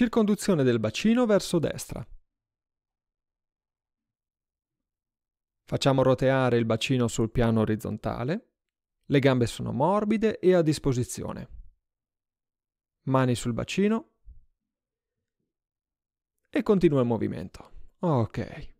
Circonduzione del bacino verso destra. Facciamo roteare il bacino sul piano orizzontale. Le gambe sono morbide e a disposizione. Mani sul bacino. E continua il movimento. Ok.